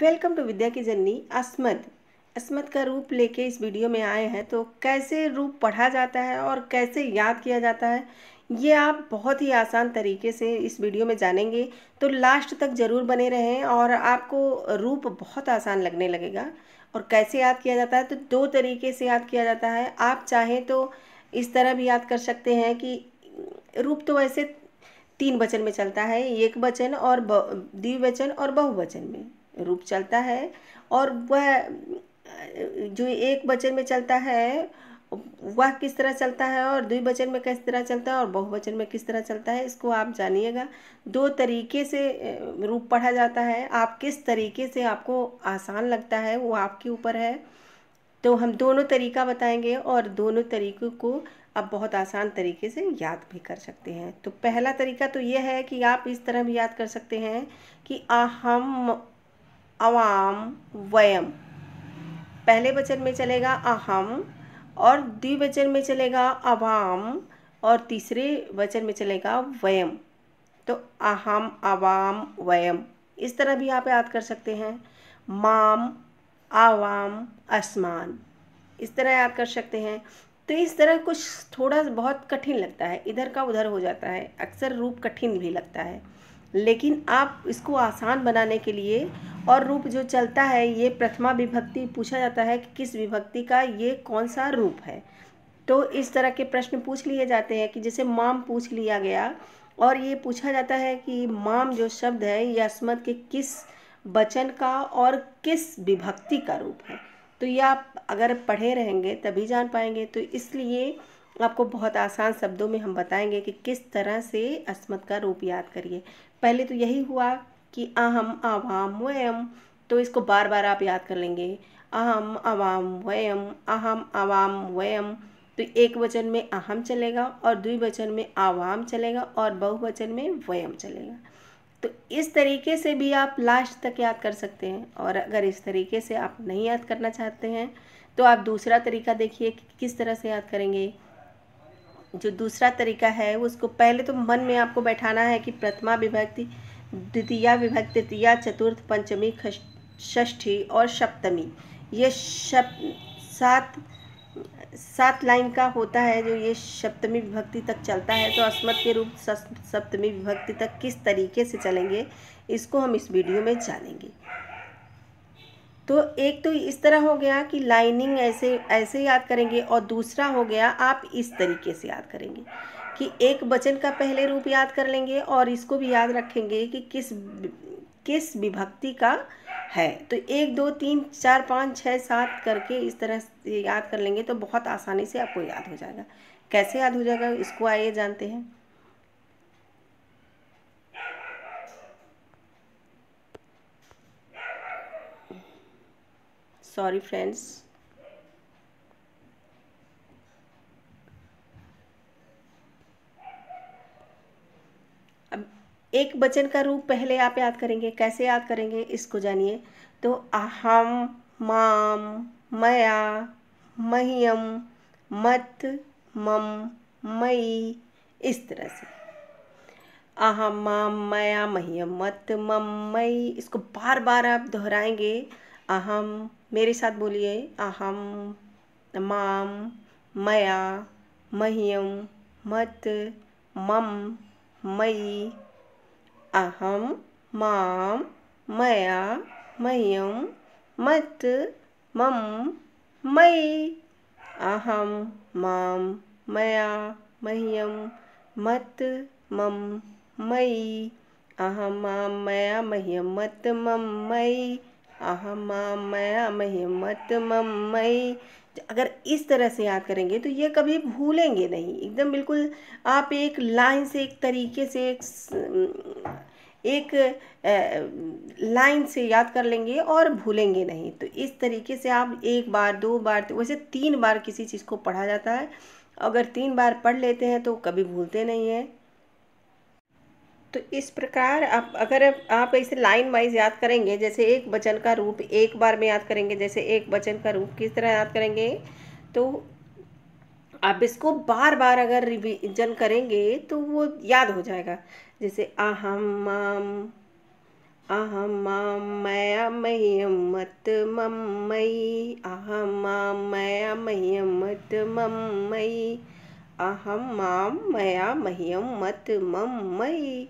welcome to विद्या की जननी अस्मद अस्मद का रूप लेके इस वीडियो में आए हैं तो कैसे रूप पढ़ा जाता है और कैसे याद किया जाता है ये आप बहुत ही आसान तरीके से इस वीडियो में जानेंगे तो लास्ट तक ज़रूर बने रहें और आपको रूप बहुत आसान लगने लगेगा और कैसे याद किया जाता है तो दो तरीके से याद किया जाता है आप चाहें तो इस तरह भी याद कर सकते हैं कि रूप तो वैसे तीन वचन में चलता है एक वचन और द्विवचन और बहुवचन में रूप चलता है और वह जो एक वचन में चलता है वह किस तरह चलता है और वचन में किस तरह चलता है और बहुवचन में किस तरह चलता है इसको आप जानिएगा दो तरीके से रूप पढ़ा जाता है आप किस तरीके से आपको आसान लगता है वो आपके ऊपर है तो हम दोनों तरीका बताएंगे और दोनों तरीक़ों को आप बहुत आसान तरीके से याद भी कर सकते हैं तो पहला तरीका तो यह है कि आप इस तरह भी याद कर सकते हैं कि अहम अवाम वयम पहले वचन में चलेगा अहम और द्विवचन में चलेगा अवाम और तीसरे वचन में चलेगा वयम तो अहम अवाम वयम इस तरह भी आप याद कर सकते हैं माम आवाम आसमान इस तरह याद कर सकते हैं तो इस तरह कुछ थोड़ा बहुत कठिन लगता है इधर का उधर हो जाता है अक्सर रूप कठिन भी लगता है लेकिन आप इसको आसान बनाने के लिए और रूप जो चलता है ये प्रथमा विभक्ति पूछा जाता है कि किस विभक्ति का ये कौन सा रूप है तो इस तरह के प्रश्न पूछ लिए जाते हैं कि जैसे माम पूछ लिया गया और ये पूछा जाता है कि माम जो शब्द है ये अस्मत के किस वचन का और किस विभक्ति का रूप है तो ये आप अगर पढ़े रहेंगे तभी जान पाएंगे तो इसलिए आपको बहुत आसान शब्दों में हम बताएंगे कि किस तरह से अस्मत का रूप याद करिए पहले तो यही हुआ कि अहम आवाम वयम तो इसको बार बार आप याद कर लेंगे अहम आवाम वयम अहम आवाम वयम तो एक वचन में अहम चलेगा और द्विवचन में आवाम चलेगा और बहुवचन में वयम चलेगा तो इस तरीके से भी आप लास्ट तक याद कर सकते हैं और अगर इस तरीके से आप नहीं याद करना चाहते हैं तो आप दूसरा तरीका देखिए कि किस तरह से याद करेंगे जो दूसरा तरीका है उसको पहले तो मन में आपको बैठाना है कि प्रथमा विभक्ति द्वितीया विभक्ति तृतीया चतुर्थ पंचमी षष्ठी और सप्तमी ये शप सात सात लाइन का होता है जो ये सप्तमी विभक्ति तक चलता है तो अस्मत के रूप सप्तमी विभक्ति तक किस तरीके से चलेंगे इसको हम इस वीडियो में जानेंगे तो एक तो इस तरह हो गया कि लाइनिंग ऐसे ऐसे याद करेंगे और दूसरा हो गया आप इस तरीके से याद करेंगे कि एक वचन का पहले रूप याद कर लेंगे और इसको भी याद रखेंगे कि किस किस विभक्ति का है तो एक दो तीन चार पाँच छः सात करके इस तरह से याद कर लेंगे तो बहुत आसानी से आपको याद हो जाएगा कैसे याद हो जाएगा इसको आइए जानते हैं सॉरी फ्रेंड्स अब एक वचन का रूप पहले आप याद करेंगे कैसे याद करेंगे इसको जानिए तो अहम माम मया मह्यम मत मम मई इस तरह से अहम माम मया मह्यम मत मम मई इसको बार बार आप दोहराएंगे अहम मेरे साथ बोलिए अहम माम मया मह्यम मत मम मई अहम माम मया मह्यम मत मम मई अहम माम मया मह्यम मत मम मई अहम माम मया मह्यम मत मम मई अहम मयम हिम्मत मई अगर इस तरह से याद करेंगे तो ये कभी भूलेंगे नहीं एकदम बिल्कुल आप एक लाइन से एक तरीके से एक एक लाइन से याद कर लेंगे और भूलेंगे नहीं तो इस तरीके से आप एक बार दो बार तो वैसे तीन बार किसी चीज़ को पढ़ा जाता है अगर तीन बार पढ़ लेते हैं तो कभी भूलते नहीं हैं तो इस प्रकार आप अगर आप इसे लाइन वाइज याद करेंगे जैसे एक वचन का रूप एक बार में याद करेंगे जैसे एक वचन का रूप किस तरह याद करेंगे तो आप इसको बार बार अगर रिविजन करेंगे तो वो याद हो जाएगा जैसे अहम माम अहम माम मया मत मम मई अहम माम मया मत मम मई अहम माम मया मह्यम मत मम मई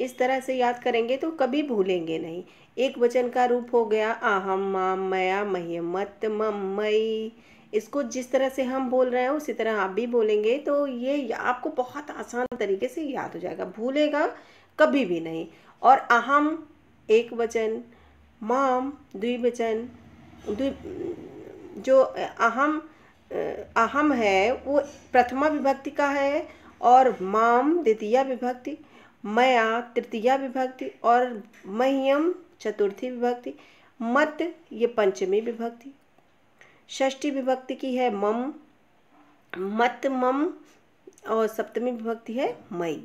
इस तरह से याद करेंगे तो कभी भूलेंगे नहीं एक वचन का रूप हो गया अहम माम मया मह्यम मत मम मई इसको जिस तरह से हम बोल रहे हैं उसी तरह आप भी बोलेंगे तो ये आपको बहुत आसान तरीके से याद हो जाएगा भूलेगा कभी भी नहीं और अहम एक वचन माम द्विवचन द्वि जो अहम अहम है वो प्रथमा विभक्ति का है और माम द्वितीय विभक्ति मया तृतीय विभक्ति और मह्यम चतुर्थी विभक्ति मत ये पंचमी विभक्ति षष्ठी विभक्ति की है मम मत मम और सप्तमी विभक्ति है मई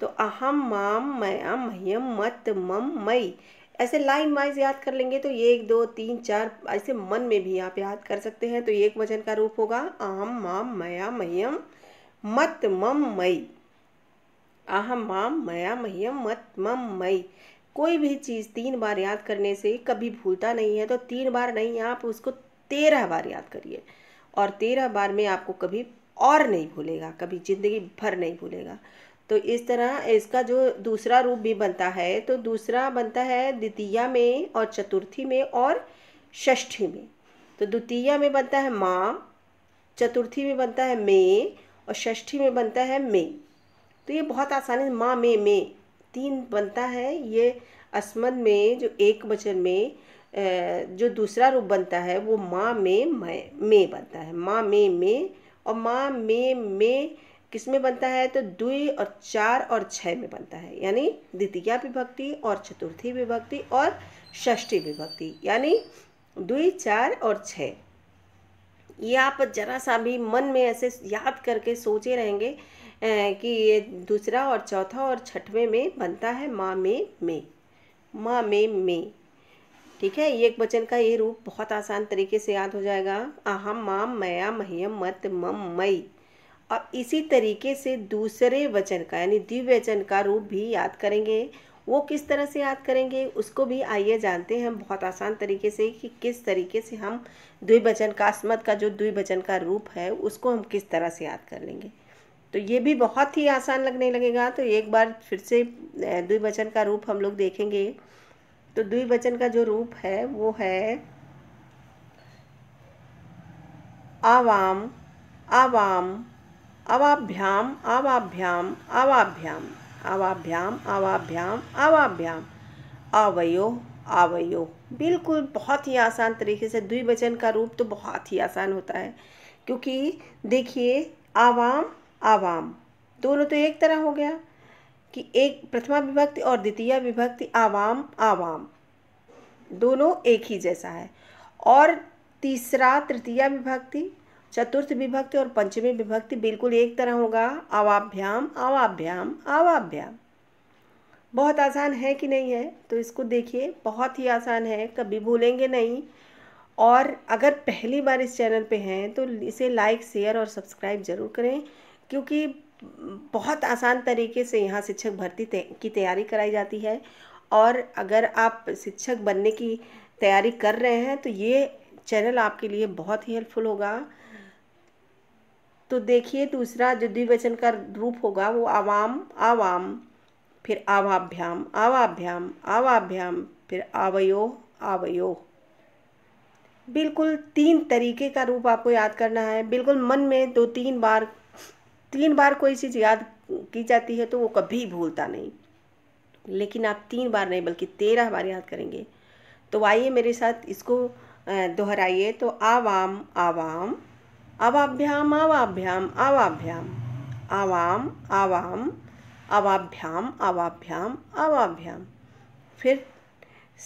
तो अहम माम मया मह्यम मत मम मई ऐसे लाइन वाइज याद कर लेंगे तो ये एक दो तीन चार ऐसे मन में भी आप याद कर सकते हैं तो ये एक वजन का रूप होगा आम माम मया मह्यम मत मम मई आहम माम मया मह्यम मत मम मई कोई भी चीज़ तीन बार याद करने से कभी भूलता नहीं है तो तीन बार नहीं आप उसको तेरह बार याद करिए और तेरह बार में आपको कभी और नहीं भूलेगा कभी ज़िंदगी भर नहीं भूलेगा तो इस तरह इसका जो दूसरा रूप भी बनता है तो दूसरा बनता है द्वितीया में और चतुर्थी में और षष्ठी में तो द्वितीया में बनता है माँ चतुर्थी में बनता है मे और षष्ठी में बनता है मे तो ये बहुत आसानी माँ मे मे तीन बनता है ये अस्मद में जो एक वचन में जो दूसरा रूप बनता है वो माँ में मैं बनता है माँ में मे और माँ मे में किस में बनता है तो दुई और चार और छः में बनता है यानी द्वितीय विभक्ति और चतुर्थी विभक्ति और षष्ठी विभक्ति यानी दुई चार और छः ये आप जरा सा भी मन में ऐसे याद करके सोचे रहेंगे कि ये दूसरा और चौथा और छठवें में बनता है माँ में में माँ में में ठीक है ये एक वचन का ये रूप बहुत आसान तरीके से याद हो जाएगा अहम माम मया मह्यम मत मम मई और इसी तरीके से दूसरे वचन का यानी द्विवचन का रूप भी याद करेंगे वो किस तरह से याद करेंगे उसको भी आइए जानते हैं हम बहुत आसान तरीके से कि किस तरीके से हम द्विवचन का अस्मत का जो द्विवचन का रूप है उसको हम किस तरह से याद कर लेंगे तो ये भी बहुत ही आसान लगने लगेगा तो एक बार फिर से द्विवचन का रूप हम लोग देखेंगे तो द्विवचन का जो रूप है वो है आवाम आवाम अवाभ्याम अवाभ्याम अवाभ्याम अवाभ्याम अवाभ्याम अवाभ्याम अवयो अवयो बिल्कुल बहुत ही आसान तरीके से द्विवचन का रूप तो बहुत ही आसान होता है क्योंकि देखिए आवाम आवाम दोनों तो एक तरह हो गया कि एक प्रथमा विभक्ति और द्वितीय विभक्ति आवाम आवाम दोनों एक ही जैसा है और तीसरा तृतीय विभक्ति चतुर्थ विभक्ति और पंचमी विभक्ति बिल्कुल एक तरह होगा अवाभ्याम अवाभ्याम अवाभ्याम बहुत आसान है कि नहीं है तो इसको देखिए बहुत ही आसान है कभी भूलेंगे नहीं और अगर पहली बार इस चैनल पे हैं तो इसे लाइक शेयर और सब्सक्राइब ज़रूर करें क्योंकि बहुत आसान तरीके से यहाँ शिक्षक भर्ती की तैयारी कराई जाती है और अगर आप शिक्षक बनने की तैयारी कर रहे हैं तो ये चैनल आपके लिए बहुत ही हेल्पफुल होगा तो देखिए दूसरा जो द्विवचन का रूप होगा वो आवाम आवाम फिर आवाभ्याम आवाभ्याम आवाभ्याम फिर आवयो आवयो बिल्कुल तीन तरीके का रूप आपको याद करना है बिल्कुल मन में दो तीन बार तीन बार कोई चीज़ याद की जाती है तो वो कभी भूलता नहीं लेकिन आप तीन बार नहीं बल्कि तेरह बार याद करेंगे तो आइए मेरे साथ इसको दोहराइए तो आवाम आवाम अवाभ्याम आवाभ्याम आवाभ्याम आवाम आवाम अवाभ्याम आवाभ्याम अवाभ्याम फिर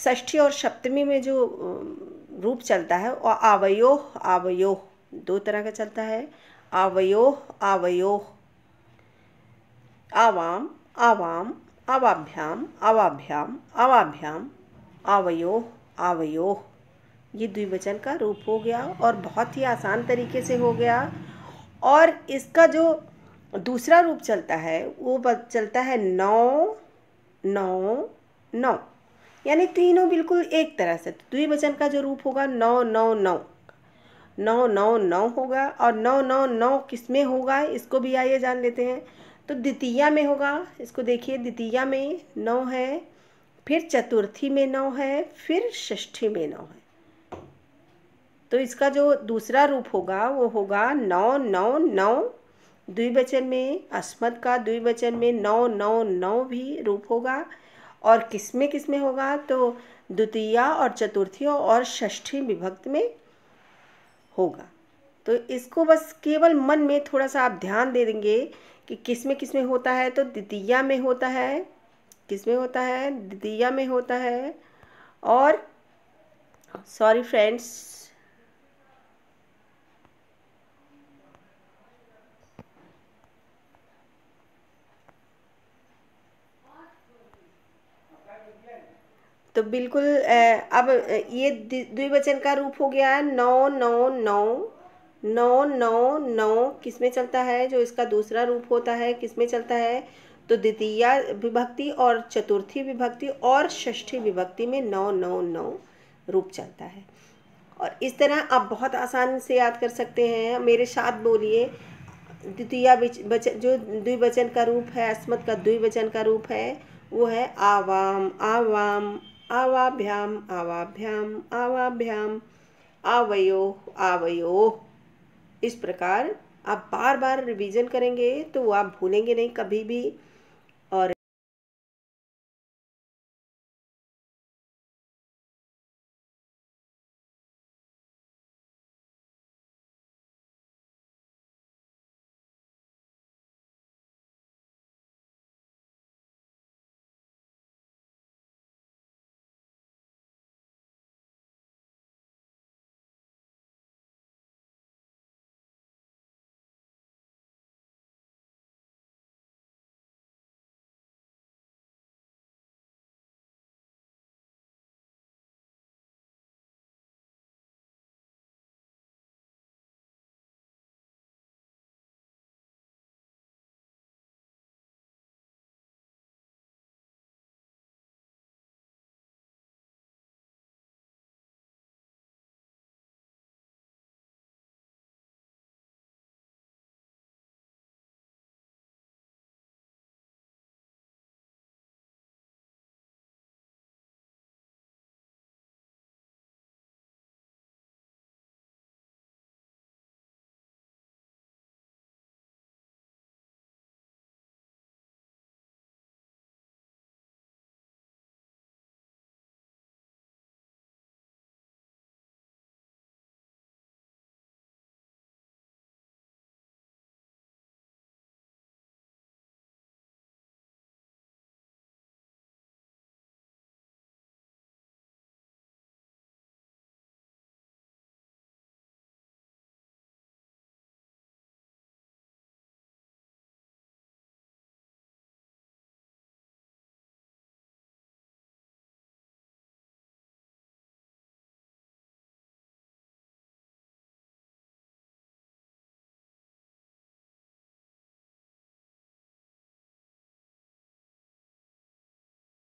षष्ठी और सप्तमी में जो रूप चलता है वो आवयोह आवयोह दो तरह का चलता है आवयोह आवयोह आवाम आवाम अवाभ्याम अवाभ्याम अवाभ्याम आवयोह आवयोह ये द्विवचन का रूप हो गया और बहुत ही आसान तरीके से हो गया और इसका जो दूसरा रूप चलता है वो चलता है नौ नौ नौ यानी तीनों बिल्कुल एक तरह से तो द्विवचन का जो रूप होगा नौ नौ नौ नौ नौ नौ होगा और नौ नौ नौ किस में होगा इसको भी आइए जान लेते हैं तो द्वितीया में होगा इसको देखिए द्वितीया में नौ है फिर चतुर्थी में नौ है फिर षष्ठी में नौ है तो इसका जो दूसरा रूप होगा वो होगा नौ नौ नौ द्विवचन में अस्मद का द्विवचन में नौ नौ नौ भी रूप होगा और किस में किस में होगा तो द्वितीय और चतुर्थी और षष्ठी विभक्त में होगा तो इसको बस केवल मन में थोड़ा सा आप ध्यान दे देंगे कि किस में किस में होता है तो द्वितीय में होता है किस में होता है द्वितीय में होता है और सॉरी फ्रेंड्स तो बिल्कुल अब ये द्विवचन का रूप हो गया है नौ नौ नौ नौ नौ नौ किस में चलता है जो इसका दूसरा रूप होता है किस में चलता है तो द्वितीय विभक्ति और चतुर्थी विभक्ति और षष्ठी विभक्ति में नौ नौ नौ रूप चलता है और इस तरह आप बहुत आसान से याद कर सकते हैं मेरे साथ बोलिए द्वितीय जो द्विवचन का रूप है अस्मत का द्विवचन का रूप है वो है आवाम आवाम आवाभ्याम आवाभ्याम आवाभ्याम आवयो आवयो इस प्रकार आप बार बार रिवीजन करेंगे तो आप भूलेंगे नहीं कभी भी